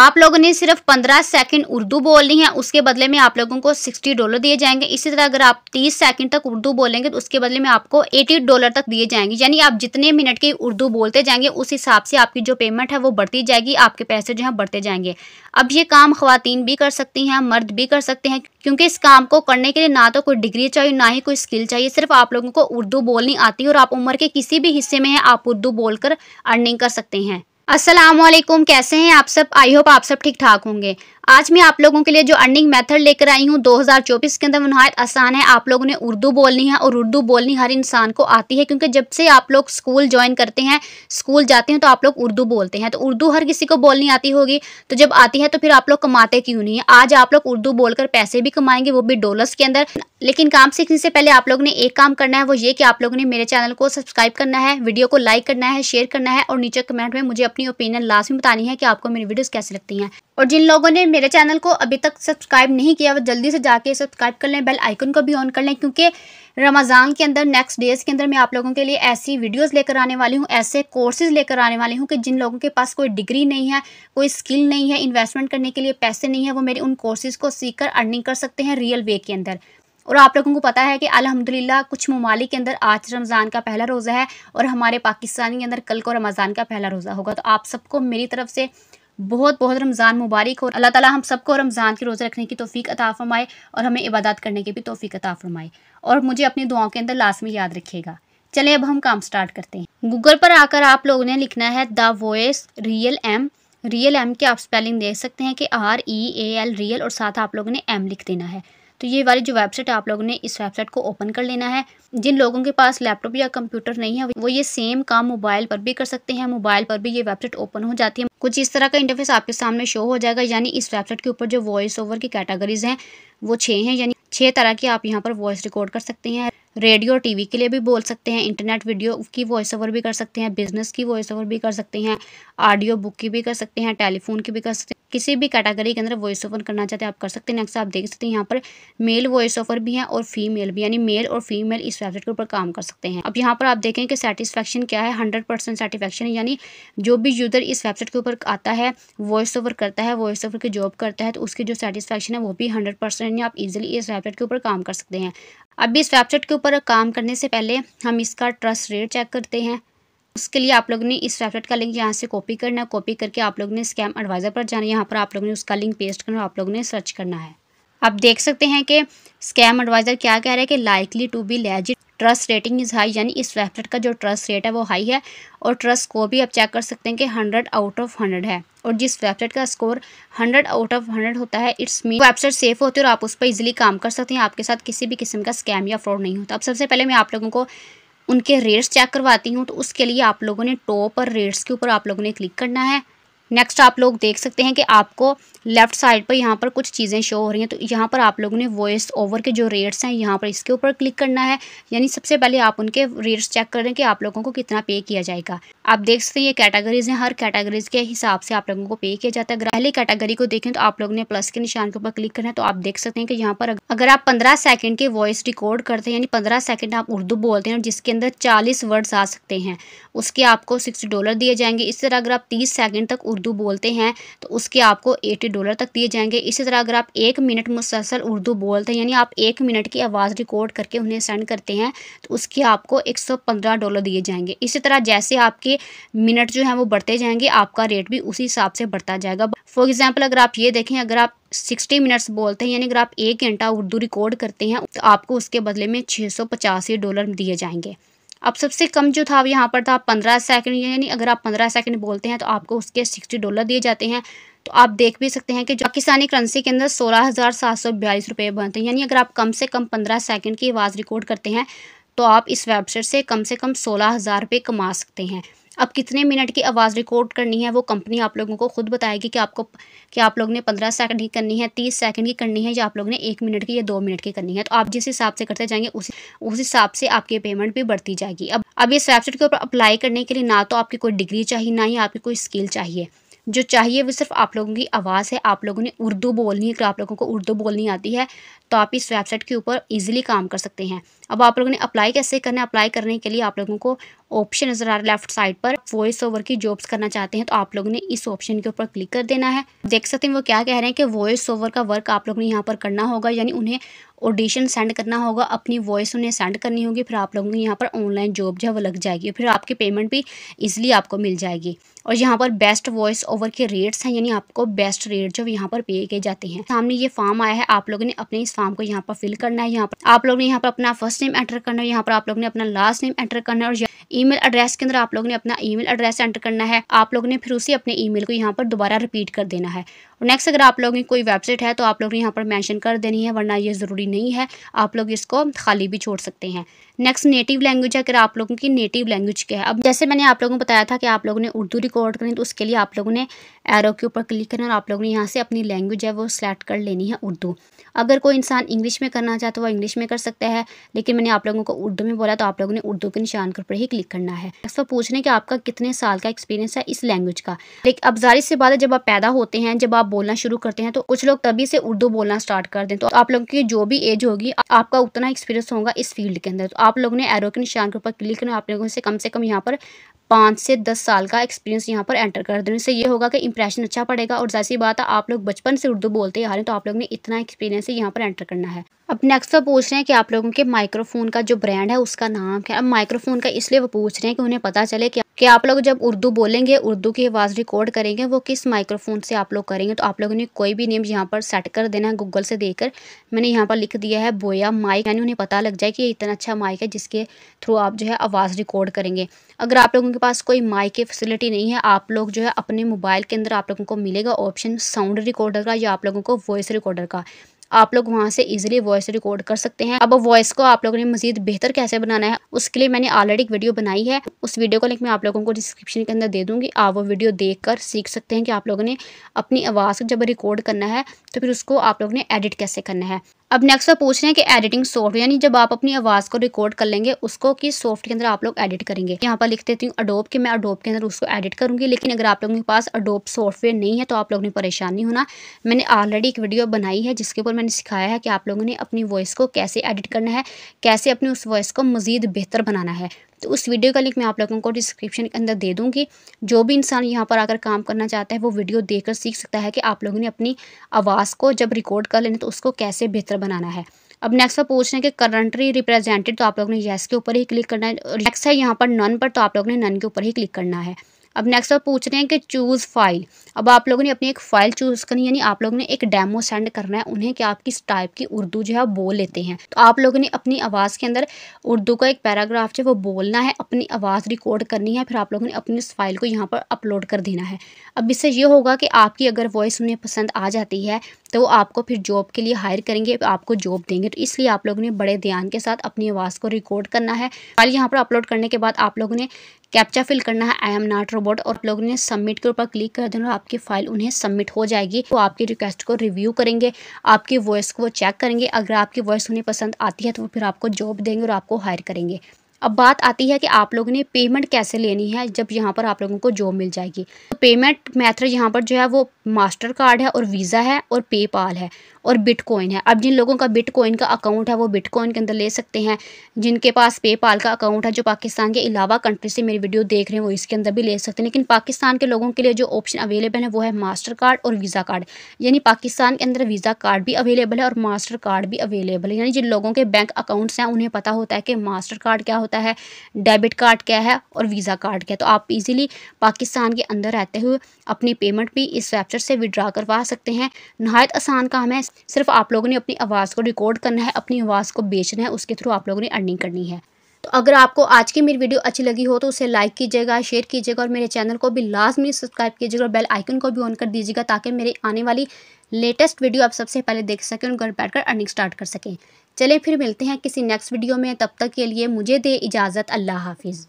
आप लोगों ने सिर्फ पंद्रह सेकंड उर्दू बोलनी है उसके बदले में आप लोगों को सिक्सटी डॉलर दिए जाएंगे इसी तरह अगर आप तीस सेकंड तक उर्दू बोलेंगे तो उसके बदले में आपको एटी डॉलर तक दिए जाएंगे यानी आप जितने मिनट की उर्दू बोलते जाएंगे उस हिसाब से आपकी जो पेमेंट है वो बढ़ती जाएगी आपके पैसे जो है बढ़ते जाएंगे अब ये काम खुवान भी कर सकती हैं मर्द भी कर सकते हैं क्योंकि इस काम को करने के लिए ना तो कोई डिग्री चाहिए ना ही कोई स्किल चाहिए सिर्फ आप लोगों को उर्दू बोलनी आती है और आप उम्र के किसी भी हिस्से में आप उर्दू बोलकर अर्निंग कर सकते हैं असलम कैसे हैं आप सब आई होप आप सब ठीक ठाक होंगे आज मैं आप लोगों के लिए जो अर्निंग मेथड लेकर आई हूँ 2024 के अंदर वो नहायत आसान है आप लोगों ने उर्दू बोलनी है और उर्दू बोलनी हर इंसान को आती है क्योंकि जब से आप लोग स्कूल ज्वाइन करते हैं स्कूल जाते हैं तो आप लोग उर्दू बोलते हैं तो उर्दू हर किसी को बोलनी आती होगी तो जब आती है तो फिर आप लोग कमाते क्यों नहीं है आज आप लोग उर्दू बोलकर पैसे भी कमाएंगे वो भी डोलर्स के अंदर लेकिन काम सीखने से पहले आप लोगों ने एक काम करना है वो ये कि आप लोगों ने मेरे चैनल को सब्सक्राइब करना है वीडियो को लाइक करना है शेयर करना है और नीचे कमेंट में मुझे अपनी ओपिनियन लास्ट में बतानी है कि आपको मेरी वीडियोस कैसे लगती हैं और जिन लोगों ने मेरे चैनल को अभी तक सब्सक्राइब नहीं किया वो जल्दी से जाके सब्सक्राइब कर लें बेल आइकन को भी ऑन कर लें क्योंकि रमज़ान के अंदर नेक्स्ट डेज़ के अंदर मैं आप लोगों के लिए ऐसी वीडियोस लेकर आने वाली हूँ ऐसे कोर्सेज लेकर आने वाली हूँ कि जिन लोगों के पास कोई डिग्री नहीं है कोई स्किल नहीं है इन्वेस्टमेंट करने के लिए पैसे नहीं है वो मेरे उन कोर्सेज़ को सीख कर अर्निंग कर सकते हैं रियल वे के अंदर और आप लोगों को पता है कि अलहमदिल्ला कुछ ममालिक के अंदर आज रमज़ान का पहला रोज़ा है और हमारे पाकिस्तान के अंदर कल को रमज़ान का पहला रोज़ा होगा तो आप सबको मेरी तरफ से बहुत बहुत रमज़ान मुबारक हो अल्लाह ताला हम सबको रमज़ान के रोज़े रखने की तोफ़ी अता फरमाए और हमें इबादत करने की भी तोफ़ी अता फरमाए और मुझे अपनी दुआओं के अंदर लास्ट में याद रखिएगा चलें अब हम काम स्टार्ट करते हैं गूगल पर आकर आप लोगों ने लिखना है the voice realm realm की आप स्पेलिंग देख सकते हैं कि R E A L real और साथ आप लोगों ने एम लिख देना है तो ये वाली जो वेबसाइट है आप लोगों ने इस वेबसाइट को ओपन कर लेना है जिन लोगों के पास लैपटॉप या कंप्यूटर नहीं है वो ये सेम काम मोबाइल पर भी कर सकते हैं मोबाइल पर भी ये वेबसाइट ओपन हो जाती है कुछ इस तरह का इंटरफेस आपके सामने शो हो जाएगा यानी इस वेबसाइट के ऊपर जो वॉइस ओवर की कैटेगरीज हैं वो छः हैं यानी छः तरह की आप यहाँ पर वॉइस रिकॉर्ड कर सकते हैं रेडियो टीवी के लिए भी बोल सकते हैं इंटरनेट वीडियो की वॉइस ओवर भी कर सकते हैं बिजनेस की वॉइस ओवर भी कर सकते हैं ऑडियो बुक की भी कर सकते हैं टेलीफोन की भी कर सकते हैं किसी भी कैटेगरी के अंदर वॉइस ओवर करना चाहते हैं आप कर सकते हैं नेक्स्ट आप देख सकते हैं यहाँ पर मेल वॉइस ओवर भी है और फीमेल भी यानी मेल और फीमेल इस वेबसाइट के ऊपर काम कर सकते हैं अब यहाँ पर आप देखें कि सेटिस्फेक्शन क्या है हंड्रेड परसेंट सेटिस्फेक्शन यानी जो भी यूज़र इस वेबसाइट के ऊपर आता है वॉइस ओवर करता है वॉइस ओवर की जॉब करता है तो उसकी जो सेटिस्फेक्शन है वो भी हंड्रेड परसेंट आप इजिली इस वेबसाइट के ऊपर काम कर सकते हैं अभी इस वेबसाइट के ऊपर काम करने से पहले हम इसका ट्रस्ट रेट चेक करते हैं उसके लिए आप लोग ने इस वेबसाइट का लिंक यहाँ से कॉपी करना है कॉपी करके आप लोग ने स्कैम एडवाइज़र पर जाना है यहाँ पर आप लोग ने उसका लिंक पेस्ट करना है आप लोग ने सर्च करना है आप देख सकते हैं कि स्कैम एडवाइज़र क्या कह रहा है कि likely to be legit trust rating is high यानी इस वेबसाइट का जो ट्रस्ट रेट है वो हाई है और ट्रस्ट को भी आप चेक कर सकते हैं कि हंड्रेड आउट ऑफ हंड्रेड है और जिस वेबसाइट का score hundred out of hundred होता है इट्स मीन वेबसाइट सेफ होती है और आप उस पर इजिली काम कर सकते हैं आपके साथ किसी भी किस्म का स्कैम या फ्रॉड नहीं होता अब सबसे पहले मैं आप लोगों को उनके रेट्स चेक करवाती हूँ तो उसके लिए आप लोगों ने टॉप और रेट्स के ऊपर आप लोगों ने क्लिक करना है नेक्स्ट आप लोग देख सकते हैं कि आपको लेफ़्ट साइड पर यहाँ पर कुछ चीज़ें शो हो रही हैं तो यहाँ पर आप लोगों ने वॉइस ओवर के जो रेट्स हैं यहाँ पर इसके ऊपर क्लिक करना है यानी सबसे पहले आप उनके रेट्स चेक कर रहे कि आप लोगों को कितना पे किया जाएगा आप देख सकते हैं ये कैटेगरीज हैं हर कैटेगरीज के हिसाब से आप लोगों को पे किया जाता है पहली कैटेगरी को देखें तो आप लोगों ने प्लस के निशान के ऊपर क्लिक करना है तो आप देख सकते हैं कि यहाँ पर अगर आप पंद्रह सेकेंड के वॉइस रिकॉर्ड करते हैं यानी पंद्रह सेकेंड आप उर्दू बोलते हैं जिसके अंदर चालीस वर्ड्स आ सकते हैं उसके आपको सिक्स डॉलर दिए जाएंगे इस तरह अगर आप तीस सेकेंड तक उर्दू उर्दू बोलते हैं तो उसके आपको एटी डॉलर तक दिए जाएंगे इसी तरह अगर आप एक मिनट मुसलसल उर्दू बोलते हैं यानी आप एक मिनट की आवाज़ रिकॉर्ड करके उन्हें सेंड करते हैं तो उसके आपको एक सौ पंद्रह डॉलर दिए जाएंगे इसी तरह जैसे आपके मिनट जो हैं वो बढ़ते जाएंगे आपका रेट भी उसी हिसाब से बढ़ता जाएगा फॉर एग्ज़ाम्पल अगर आप ये देखें अगर आप सिक्सटी मिनट्स बोलते हैं यानी अगर आप एक घंटा उर्दू रिकॉर्ड करते हैं तो आपको उसके बदले में छः सौ पचासी डॉलर दिए जाएंगे अब सबसे कम जो था यहाँ पर था पंद्रह सेकंड यानी अगर आप पंद्रह सेकंड बोलते हैं तो आपको उसके सिक्सटी डॉलर दिए जाते हैं तो आप देख भी सकते हैं कि पाकिस्तानी करेंसी के अंदर सोलह हज़ार सात सौ बयालीस रुपये बनते हैं यानी अगर आप कम से कम पंद्रह सेकंड की आवाज़ रिकॉर्ड करते हैं तो आप इस वेबसाइट से कम से कम सोलह हज़ार रुपये कमा सकते हैं अब कितने मिनट की आवाज़ रिकॉर्ड करनी है वो कंपनी आप लोगों को खुद बताएगी कि आपको कि आप लोग ने पंद्रह सेकंड की करनी है तीस सेकंड की करनी है या आप लोग ने एक मिनट की या दो मिनट की करनी है तो आप जिस हिसाब से करते जाएंगे उस उस हिसाब से आपकी पेमेंट भी बढ़ती जाएगी अब अब इस वेबसाइट के ऊपर अप्लाई करने के लिए ना तो आपकी कोई डिग्री चाहिए ना ही आपकी कोई स्किल चाहिए जो चाहिए वो सिर्फ आप लोगों की आवाज़ है आप लोगों ने उर्दू बोलनी है अगर आप लोगों को उर्दू बोलनी आती है तो आप इस वेबसाइट के ऊपर ईजिली काम कर सकते हैं अब आप लोगों ने अप्लाई कैसे करना है अप्लाई करने के लिए आप लोगों को ऑप्शन नज़र आ रहा है लेफ्ट साइड पर वॉइस ओवर की जॉब्स करना चाहते हैं तो आप लोगों ने इस ऑप्शन के ऊपर क्लिक कर देना है देख सकते हैं वो क्या कह रहे हैं कि वॉइस ओवर का वर्क आप लोगों ने यहाँ पर करना होगा यानी उन्हें ऑडिशन सेंड करना होगा अपनी वॉइस उन्हें सेंड करनी होगी फिर आप लोगों की यहाँ पर ऑनलाइन जॉब जो है वो लग जाएगी फिर आपकी पेमेंट भी इजिली आपको मिल जाएगी और यहाँ पर बेस्ट वॉइस ओवर के रेट्स हैं यानी आपको बेस्ट रेट जो यहाँ पर पे किए जाते हैं सामने ये फॉर्म आया है आप लोगों ने अपने इस फॉर्म को यहाँ पर फिल करना है यहाँ पर आप लोग ने यहाँ पर अपना फर्स्ट नेम एंटर करना है यहाँ पर आप लोगों ने अपना लास्ट नेम एंटर करना है और ईमेल एड्रेस के अंदर आप लोग ने अपना ईमेल एड्रेस एंटर करना है आप लोग ने फिर उसी अपने ईमेल को यहाँ पर दोबारा रिपीट कर देना है और नेक्स्ट अगर आप लोगों की कोई वेबसाइट है तो आप लोग ने यहाँ पर मैंशन कर देनी है वरना ये ज़रूरी नहीं है आप लोग इसको खाली भी छोड़ सकते हैं नेक्स्ट नेटिव लैंग्वेज अगर आप लोगों की नेटिव लैंग्वेज क्या है अब जैसे मैंने आप लोगों को बताया था कि आप लोगों ने उर्दू रिकॉर्ड करनी तो उसके लिए आप लोगों ने एरो के ऊपर क्लिक करना और आप लोगों ने यहाँ से अपनी लैंग्वेज है वो सिलेक्ट कर लेनी है उर्दू अगर कोई इंसान इंग्लिश में करना चाहता तो है वो इंग्लिश में कर सकता है लेकिन मैंने आप लोगों को उर्दू में बोला तो आप लोगों ने उर्दू के निशान के ऊपर ही क्लिक करना है इसको पूछने कि आपका कितने साल का एक्सपीरियंस है इस लैंग्वेज का लेकिन अब जारी से बात है जब आप पैदा होते हैं जब आप बोलना शुरू करते हैं तो कुछ लोग तभी से उर्दू बोलना स्टार्ट कर दें तो आप लोगों की जो भी एज होगी आपका उतना एक्सपीरियंस होगा इस फील्ड के अंदर तो आप लोगों ने एरो के निशान के ऊपर क्लिक करना आप लोगों से कम से कम यहाँ पर पाँच से दस साल का एक्सपीरियंस यहाँ पर एंटर कर देने से ये होगा कि इंप्रेशन अच्छा पड़ेगा और जैसी बात है आप लोग बचपन से उर्दू बोलते आ रहे हैं तो आप लोग ने इतना एक्सपीरियंस यहाँ पर एंटर करना है अब नेक्स्ट वो पूछ रहे हैं कि आप लोगों के माइक्रोफोन का जो ब्रांड है उसका नाम क्या अब माइक्रोफोन का इसलिए वो पूछ रहे हैं कि उन्हें पता चले कि कि आप लोग जब उर्दू बोलेंगे उर्दू की आवाज़ रिकॉर्ड करेंगे वो किस माइक्रोफोन से आप लोग करेंगे तो आप लोगों ने कोई भी नेम यहाँ पर सेट कर देना है गूगल से देकर मैंने यहाँ पर लिख दिया है बोया माइक यानी उन्हें पता लग जाए कि ये इतना अच्छा माइक है जिसके थ्रू आप जो है आवाज़ रिकॉर्ड करेंगे अगर आप लोगों के पास कोई माइक की फैसिलिटी नहीं है आप लोग जो है अपने मोबाइल के अंदर आप लोगों को मिलेगा ऑप्शन साउंड रिकॉर्डर का या आप लोगों को वॉइस रिकॉर्डर का आप लोग वहाँ से इजिली वॉइस रिकॉर्ड कर सकते हैं अब वॉइस को आप लोगों ने मजीद बेहतर कैसे बनाना है उसके लिए मैंने ऑलरेडी एक वीडियो बनाई है उस वीडियो का लिंक मैं आप लोगों को डिस्क्रिप्शन के अंदर दे दूँगी आप वो वीडियो देख कर सीख सकते हैं कि आप लोगों ने अपनी आवाज़ को जब रिकॉर्ड करना है तो फिर उसको आप लोगों ने एडिट कैसे करना है अब नेक्स्ट आप पूछ रहे हैं कि एडिटिंग सॉफ्ट यानी जब आप अपनी आवाज़ को रिकॉर्ड कर लेंगे उसको किस सॉफ्ट के अंदर आप लोग एडिट करेंगे यहाँ पर लिख देती हूँ अडोप के मैं अडोप के अंदर उसको एडिट करूँगी लेकिन अगर आप लोगों के पास अडोप सॉफ्टवेयर नहीं है तो आप लोगों ने परेशान नहीं होना मैंने ऑलरेडी एक वीडियो बनाई है जिसके ऊपर मैंने सिखाया है कि आप लोगों ने अपनी वॉइस को कैसे एडिट करना है कैसे अपनी उस वॉइस को मज़ीद बेहतर बनाना है तो उस वीडियो का लिंक मैं आप लोगों को डिस्क्रिप्शन के अंदर दे दूँगी जो भी इंसान यहाँ पर आकर काम करना चाहता है वो वीडियो देख सीख सकता है कि आप लोगों ने अपनी आवाज़ को जब रिकॉर्ड कर लेना तो उसको कैसे बेहतर बनाना है अब नेक्स्ट पर रहे हैं कि करंटली रिप्रेजेंटेड तो आप लोगों ने येस के ऊपर ही क्लिक करना है नेक्स्ट है यहाँ पर नन पर तो आप लोगों ने नन के ऊपर ही क्लिक करना है अब नेक्स्ट आप पूछ रहे हैं कि चूज़ फाइल अब आप लोगों ने अपनी एक फ़ाइल चूज़ करनी यानी आप लोगों ने एक डेमो सेंड करना है उन्हें कि आप किस टाइप की उर्दू जो है बोल लेते हैं तो आप लोगों ने अपनी आवाज़ के अंदर उर्दू का एक पैराग्राफ जो वो बोलना है अपनी आवाज़ रिकॉर्ड करनी है फिर आप लोगों ने अपनी उस फाइल को यहाँ पर अपलोड कर देना है अब इससे ये होगा कि आपकी अगर वॉइस उन्हें पसंद आ जाती है तो वो आपको फिर जॉब के लिए हायर करेंगे आपको जॉब देंगे तो इसलिए आप लोगों ने बड़े ध्यान के साथ अपनी आवाज़ को रिकॉर्ड करना है फाइल यहाँ पर अपलोड करने के बाद आप लोगों ने कैप्चा फिल करना है आई एम नॉट रोबोट और लोग ने सबमिट के ऊपर क्लिक कर देना आपकी फाइल उन्हें सबमिट हो जाएगी वो तो आपकी रिक्वेस्ट को रिव्यू करेंगे आपकी वॉइस को वो चेक करेंगे अगर आपकी वॉइस उन्हें पसंद आती है तो वो फिर आपको जॉब देंगे और आपको हायर करेंगे अब बात आती है कि आप लोगों ने पेमेंट कैसे लेनी है जब यहाँ पर आप लोगों को जॉब मिल जाएगी तो पेमेंट मैथड यहाँ पर जो है वो मास्टर कार्ड है और वीज़ा है और पेपाल है और बिटकॉइन है अब जिन लोगों का बिटकॉइन का अकाउंट है वो बिटकॉइन के अंदर ले सकते हैं जिनके पास पेपाल का अकाउंट है जो पाकिस्तान के अलावा कंट्री से मेरी वीडियो देख रहे हैं वो इसके अंदर भी ले सकते हैं लेकिन पाकिस्तान के लोगों के लिए जो ऑप्शन अवेलेबल है वो है मास्टर कार्ड और वीज़ा कार्ड यानी पाकिस्तान के अंदर वीज़ा कार्ड भी अवेलेबल है और मास्टर कार्ड भी अवेलेबल है यानी जिन लोगों के बैंक अकाउंट्स हैं उन्हें पता होता है कि मास्टर कार्ड क्या होता है डेबिट कार्ड क्या है और वीज़ा कार्ड क्या है तो आप ईजिली पाकिस्तान के अंदर रहते हुए अपनी पेमेंट भी इस वेबसाइट से विड्रा करवा सकते हैं नहायत आसान काम है सिर्फ आप लोगों ने अपनी आवाज़ को रिकॉर्ड करना है अपनी आवाज़ को बेचना है उसके थ्रू आप लोगों ने अर्निंग करनी है तो अगर आपको आज की मेरी वीडियो अच्छी लगी हो तो उसे लाइक कीजिएगा शेयर कीजिएगा और मेरे चैनल को भी लाजमी सब्सक्राइब कीजिएगा और बेल आइकन को भी ऑन कर दीजिएगा ताकि मेरी आने वाली लेटेस्ट वीडियो आप सबसे पहले देख सकें और घर बैठकर अर्निंग स्टार्ट कर सकें चलें फिर मिलते हैं किसी नेक्स्ट वीडियो में तब तक के लिए मुझे दे इजाज़त अल्लाह हाफिज़